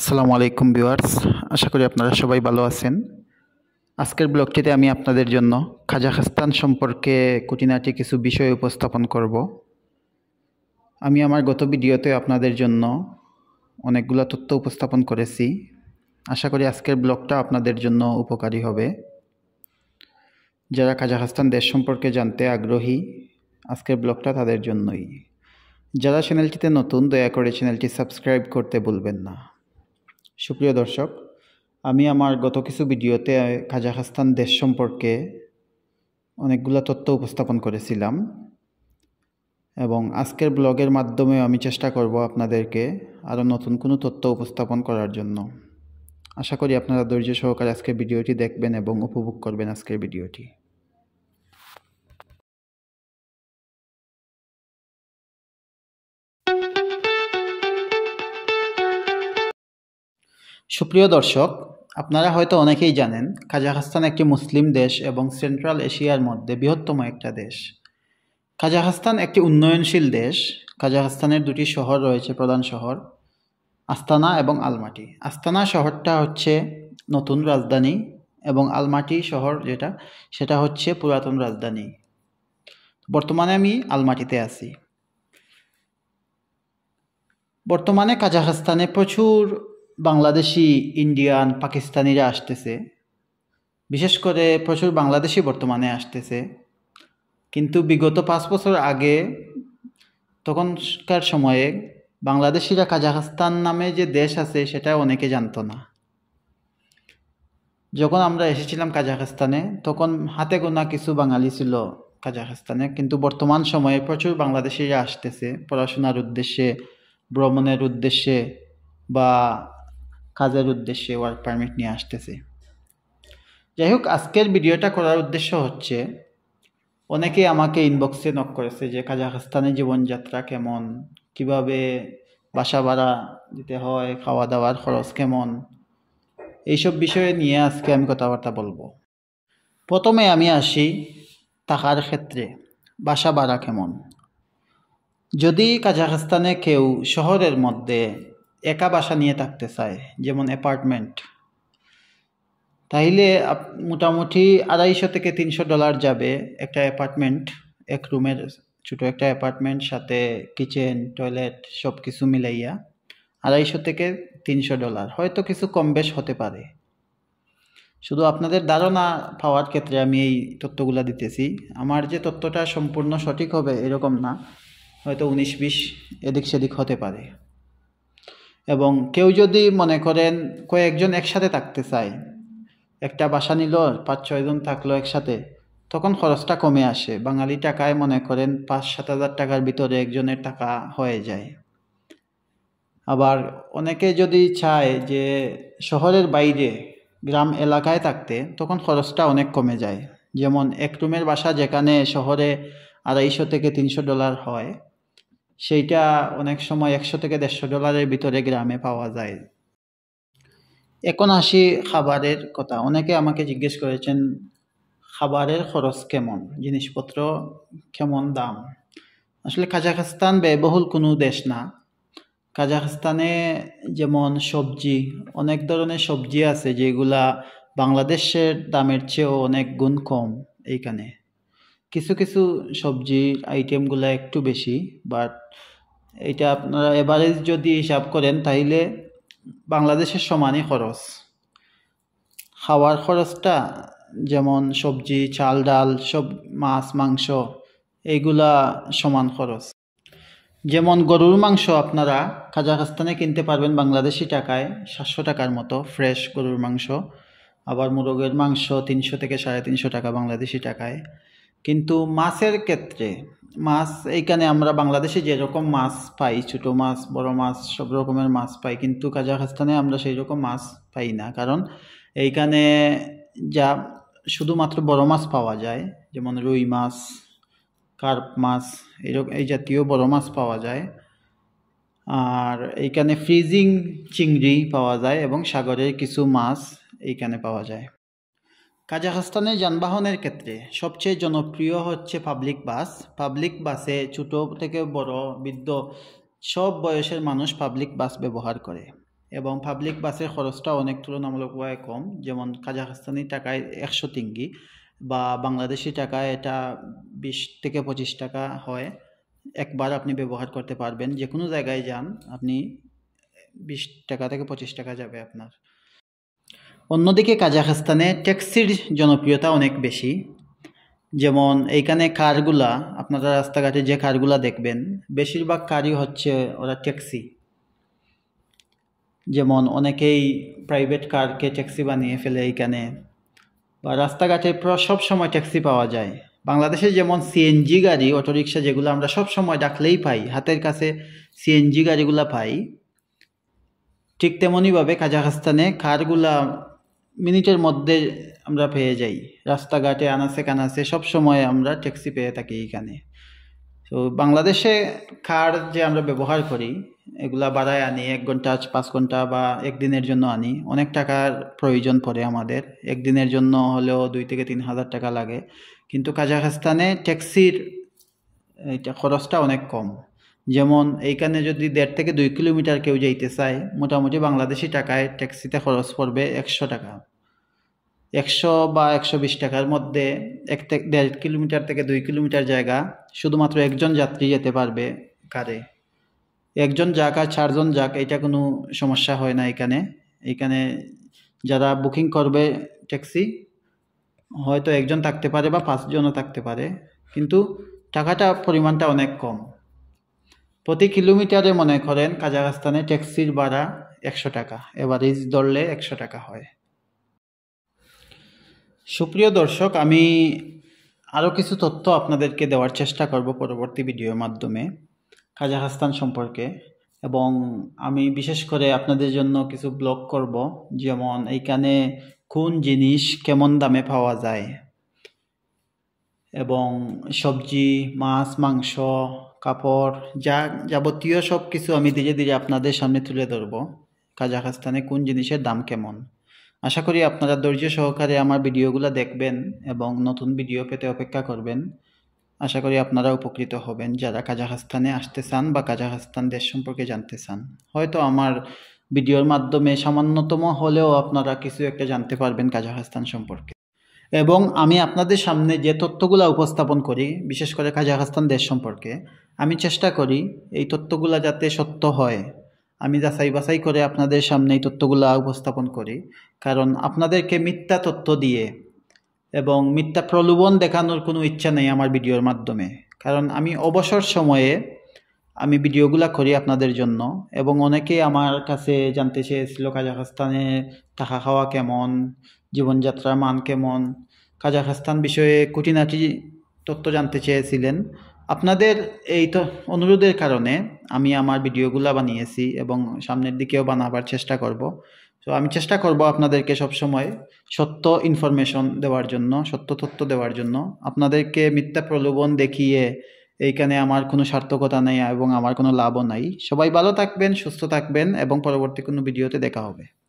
আসসালামু আলাইকুম ভিউয়ার্স আশা করি আপনারা সবাই ভালো আছেন আজকের ব্লগটিতে আমি আপনাদের জন্য কাজাখস্তান সম্পর্কে কুটিনাটি কিছু বিষয় উপস্থাপন করব আমি আমার গত ভিডিওতে আপনাদের জন্য অনেকগুলো তথ্য উপস্থাপন করেছি আশা করি আজকের ব্লগটা আপনাদের জন্য উপকারী হবে যারা কাজাখস্তান দেশ সম্পর্কে জানতে আগ্রহী আজকের ব্লগটা তাদের জন্যই যারা চ্যানেলটিতে নতুন দয়া করে চ্যানেলটি সাবস্ক্রাইব করতে ভুলবেন না সুপ্রিয় দর্শক আমি আমার গত কিছু ভিডিওতে কাজাখস্তান দেশ সম্পর্কে অনেকগুলো তথ্য উপস্থাপন করেছিলাম এবং আজকের ব্লগের মাধ্যমে আমি চেষ্টা করব আপনাদেরকে আরও নতুন কোনো তথ্য উপস্থাপন করার জন্য আশা করি আপনারা ধৈর্য সহকারে আজকের ভিডিওটি দেখবেন এবং উপভোগ করবেন আজকের ভিডিওটি সুপ্রিয় দর্শক আপনারা হয়তো অনেকেই জানেন কাজাখস্তান একটি মুসলিম দেশ এবং সেন্ট্রাল এশিয়ার মধ্যে বৃহত্তম একটা দেশ কাজাখস্তান একটি উন্নয়নশীল দেশ কাজাখস্তানের দুটি শহর রয়েছে প্রধান শহর আস্তানা এবং আলমাটি আস্তানা শহরটা হচ্ছে নতুন রাজধানী এবং আলমাটি শহর যেটা সেটা হচ্ছে পুরাতন রাজধানী বর্তমানে আমি আলমাটিতে আছি বর্তমানে কাজাখস্তানে প্রচুর বাংলাদেশি ইন্ডিয়ান পাকিস্তানিরা আসতেছে বিশেষ করে প্রচুর বাংলাদেশি বর্তমানে আসতেছে কিন্তু বিগত পাঁচ বছর আগে তখনকার সময়ে বাংলাদেশিরা কাজাখস্তান নামে যে দেশ আছে সেটা অনেকে জানতো না যখন আমরা এসেছিলাম কাজাখস্তানে তখন হাতে গোনা কিছু বাঙালি ছিল কাজাখস্তানে কিন্তু বর্তমান সময়ে প্রচুর বাংলাদেশিরা আসতেছে পড়াশোনার উদ্দেশ্যে ভ্রমণের উদ্দেশ্যে বা কাজের উদ্দেশ্যে ওয়ার্ক পারমিট নিয়ে আসতেছে যাই হোক আজকের ভিডিওটা করার উদ্দেশ্য হচ্ছে অনেকে আমাকে ইনবক্সে নক করেছে যে কাজাখস্তানের জীবনযাত্রা কেমন কিভাবে বাসা ভাড়া দিতে হয় খাওয়া দাওয়ার খরচ কেমন এইসব বিষয়ে নিয়ে আজকে আমি কথাবার্তা বলবো প্রথমে আমি আসি টাকার ক্ষেত্রে বাসা ভাড়া কেমন যদি কাজাখস্তানে কেউ শহরের মধ্যে একা বাসা নিয়ে থাকতে চায় যেমন অ্যাপার্টমেন্ট তাইলে মোটামুটি আড়াইশো থেকে তিনশো ডলার যাবে একটা অ্যাপার্টমেন্ট এক রুমের ছোটো একটা অ্যাপার্টমেন্ট সাথে কিচেন টয়লেট সব কিছু মিলাইয়া আড়াইশো থেকে তিনশো ডলার হয়তো কিছু কম বেশ হতে পারে শুধু আপনাদের ধারণা পাওয়ার ক্ষেত্রে আমি এই তথ্যগুলো দিতেছি আমার যে তথ্যটা সম্পূর্ণ সঠিক হবে এরকম না হয়তো উনিশ বিশ এদিক সেদিক হতে পারে এবং কেউ যদি মনে করেন কয়েকজন একসাথে থাকতে চায় একটা বাসা নিল পাঁচ ছয়জন থাকলো একসাথে তখন খরচটা কমে আসে বাঙালি টাকায় মনে করেন পাঁচ সাত হাজার টাকার ভিতরে একজনের টাকা হয়ে যায় আবার অনেকে যদি চায় যে শহরের বাইরে গ্রাম এলাকায় থাকতে তখন খরচটা অনেক কমে যায় যেমন এক রুমের বাসা যেখানে শহরে আড়াইশো থেকে তিনশো ডলার হয় সেইটা অনেক সময় একশো থেকে দেড়শো ডলারের ভিতরে গ্রামে পাওয়া যায় এখন আসি খাবারের কথা অনেকে আমাকে জিজ্ঞেস করেছেন খাবারের খরচ কেমন জিনিসপত্র কেমন দাম আসলে কাজাখস্তান ব্যয়বহুল কোনো দেশ না কাজাখস্তানে যেমন সবজি অনেক ধরনের সবজি আছে যেগুলা বাংলাদেশের দামের চেয়েও অনেক গুণ কম এইখানে কিছু কিছু সবজির আইটেমগুলো একটু বেশি বাট এটা আপনারা এভারেজ যদি হিসাব করেন তাইলে বাংলাদেশের সমানই খরচ খাওয়ার খরচটা যেমন সবজি চাল ডাল সব মাছ মাংস এইগুলা সমান খরচ যেমন গরুর মাংস আপনারা কাজাখস্তানে কিনতে পারবেন বাংলাদেশি টাকায় সাতশো টাকার মতো ফ্রেশ গরুর মাংস আবার মুরগের মাংস তিনশো থেকে সাড়ে তিনশো টাকা বাংলাদেশি টাকায় কিন্তু মাছের ক্ষেত্রে মাছ এইখানে আমরা বাংলাদেশে যেরকম মাছ পাই ছোট মাছ বড় মাছ সব রকমের মাছ পাই কিন্তু কাজাখস্তানে আমরা সেই রকম মাছ পাই না কারণ এইখানে যা শুধুমাত্র বড় মাছ পাওয়া যায় যেমন রুই মাছ কার্প মাছ এরকম এই জাতীয় বড় মাছ পাওয়া যায় আর এইখানে ফ্রিজিং চিংড়ি পাওয়া যায় এবং সাগরের কিছু মাছ এইখানে পাওয়া যায় কাজাখস্তানে যানবাহনের ক্ষেত্রে সবচেয়ে জনপ্রিয় হচ্ছে পাবলিক বাস পাবলিক বাসে ছোট থেকে বড় বৃদ্ধ সব বয়সের মানুষ পাবলিক বাস ব্যবহার করে এবং পাবলিক বাসের খরচটা অনেক তুলনামূলকভাবে কম যেমন কাজাখস্তানি টাকায় একশো তিঙ্গি বা বাংলাদেশি টাকায় এটা বিশ থেকে পঁচিশ টাকা হয় একবার আপনি ব্যবহার করতে পারবেন যে কোনো জায়গায় যান আপনি বিশ টাকা থেকে পঁচিশ টাকা যাবে আপনার অন্যদিকে কাজাখস্তানে ট্যাক্সির জনপ্রিয়তা অনেক বেশি যেমন এইখানে কারগুলা আপনারা রাস্তাঘাটে যে কারগুলা দেখবেন বেশিরভাগ কারই হচ্ছে ওরা ট্যাক্সি যেমন অনেকেই প্রাইভেট কারকে ট্যাক্সি বানিয়ে ফেলে এইখানে বা রাস্তাঘাটে সব সময় ট্যাক্সি পাওয়া যায় বাংলাদেশে যেমন সিএনজি গাড়ি অটোরিকশা যেগুলো আমরা সব সময় ডাকলেই পাই হাতের কাছে সিএনজি গাড়িগুলো পাই ঠিক তেমনইভাবে কাজাখস্তানে কারগুলা মিনিটের মধ্যে আমরা পেয়ে যাই রাস্তাঘাটে আনাচে কানাচে সব সময় আমরা ট্যাক্সি পেয়ে থাকি এইখানে তো বাংলাদেশে কার যে আমরা ব্যবহার করি এগুলা বাড়ায় আনি এক ঘন্টা পাঁচ ঘন্টা বা একদিনের জন্য আনি অনেক টাকার প্রয়োজন পড়ে আমাদের একদিনের জন্য হলেও দুই থেকে তিন হাজার টাকা লাগে কিন্তু কাজাখস্তানে ট্যাক্সির এটা খরচটা অনেক কম যেমন এইখানে যদি দেড় থেকে দুই কিলোমিটার কেউ যাইতে চায় মোটামুটি বাংলাদেশি টাকায় ট্যাক্সিতে খরচ পড়বে একশো টাকা একশো বা একশো বিশ টাকার মধ্যে এক থেকে দেড় কিলোমিটার থেকে দুই কিলোমিটার জায়গা শুধুমাত্র একজন যাত্রী যেতে পারবে কারে একজন যাক আর চারজন যাক এটা কোনো সমস্যা হয় না এখানে এখানে যারা বুকিং করবে ট্যাক্সি হয়তো একজন থাকতে পারে বা পাঁচজনও থাকতে পারে কিন্তু টাকাটা পরিমাণটা অনেক কম প্রতি কিলোমিটারে মনে করেন কাজাখস্তানে ট্যাক্সির ভাড়া একশো টাকা এভারেজ ধরলে একশো টাকা হয় সুপ্রিয় দর্শক আমি আরও কিছু তথ্য আপনাদেরকে দেওয়ার চেষ্টা করব পরবর্তী ভিডিওর মাধ্যমে কাজাখাস্তান সম্পর্কে এবং আমি বিশেষ করে আপনাদের জন্য কিছু ব্লগ করব যেমন এইখানে কোন জিনিস কেমন দামে পাওয়া যায় এবং সবজি মাছ মাংস কাপড় যা যাবতীয় সব কিছু আমি ধীরে ধীরে আপনাদের সামনে তুলে ধরব কাজাখাস্তানে কোন জিনিসের দাম কেমন আশা করি আপনারা ধৈর্য সহকারে আমার ভিডিওগুলো দেখবেন এবং নতুন ভিডিও পেতে অপেক্ষা করবেন আশা করি আপনারা উপকৃত হবেন যারা কাজাখস্তানে আসতে চান বা কাজাখস্তান দেশ সম্পর্কে জানতে চান হয়তো আমার ভিডিওর মাধ্যমে সামান্যতম হলেও আপনারা কিছু একটা জানতে পারবেন কাজাখস্তান সম্পর্কে এবং আমি আপনাদের সামনে যে তথ্যগুলো উপস্থাপন করি বিশেষ করে কাজাখস্তান দেশ সম্পর্কে আমি চেষ্টা করি এই তথ্যগুলো যাতে সত্য হয় আমি যাচাই বাছাই করে আপনাদের সামনে এই তথ্যগুলো উপস্থাপন করি কারণ আপনাদেরকে মিথ্যা তথ্য দিয়ে এবং মিথ্যা প্রলোভন দেখানোর কোনো ইচ্ছা নেই আমার ভিডিওর মাধ্যমে কারণ আমি অবসর সময়ে আমি ভিডিওগুলো করি আপনাদের জন্য এবং অনেকে আমার কাছে জানতে চেয়েছিল কাজাখস্তানে থাকা খাওয়া কেমন জীবনযাত্রার মান কেমন কাজাখস্তান বিষয়ে কুটিনাটি তথ্য জানতে চেয়েছিলেন আপনাদের এই তো অনুরোধের কারণে আমি আমার ভিডিওগুলো বানিয়েছি এবং সামনের দিকেও বানাবার চেষ্টা করব তো আমি চেষ্টা করব আপনাদেরকে সবসময় সত্য ইনফরমেশন দেওয়ার জন্য সত্য তথ্য দেওয়ার জন্য আপনাদেরকে মিথ্যা প্রলোভন দেখিয়ে এইখানে আমার কোনো সার্থকতা নেই এবং আমার কোনো লাভও নাই সবাই ভালো থাকবেন সুস্থ থাকবেন এবং পরবর্তী কোনো ভিডিওতে দেখা হবে